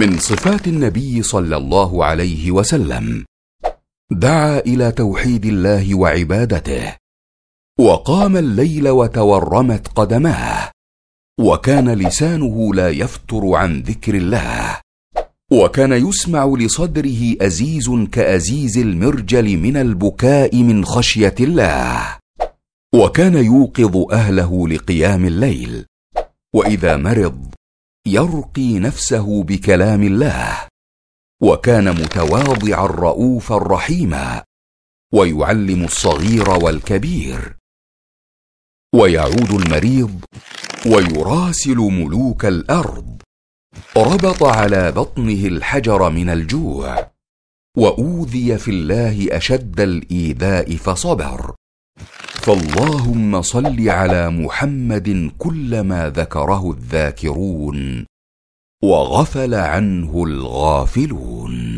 من صفات النبي صلى الله عليه وسلم دعا الى توحيد الله وعبادته وقام الليل وتورمت قدماه وكان لسانه لا يفتر عن ذكر الله وكان يسمع لصدره ازيز كازيز المرجل من البكاء من خشيه الله وكان يوقظ اهله لقيام الليل واذا مرض يرقي نفسه بكلام الله وكان متواضعا رؤوفا رحيما ويعلم الصغير والكبير ويعود المريض ويراسل ملوك الارض ربط على بطنه الحجر من الجوع واوذي في الله اشد الايذاء فصبر فاللهم صل على محمد كلما ذكره الذاكرون وغفل عنه الغافلون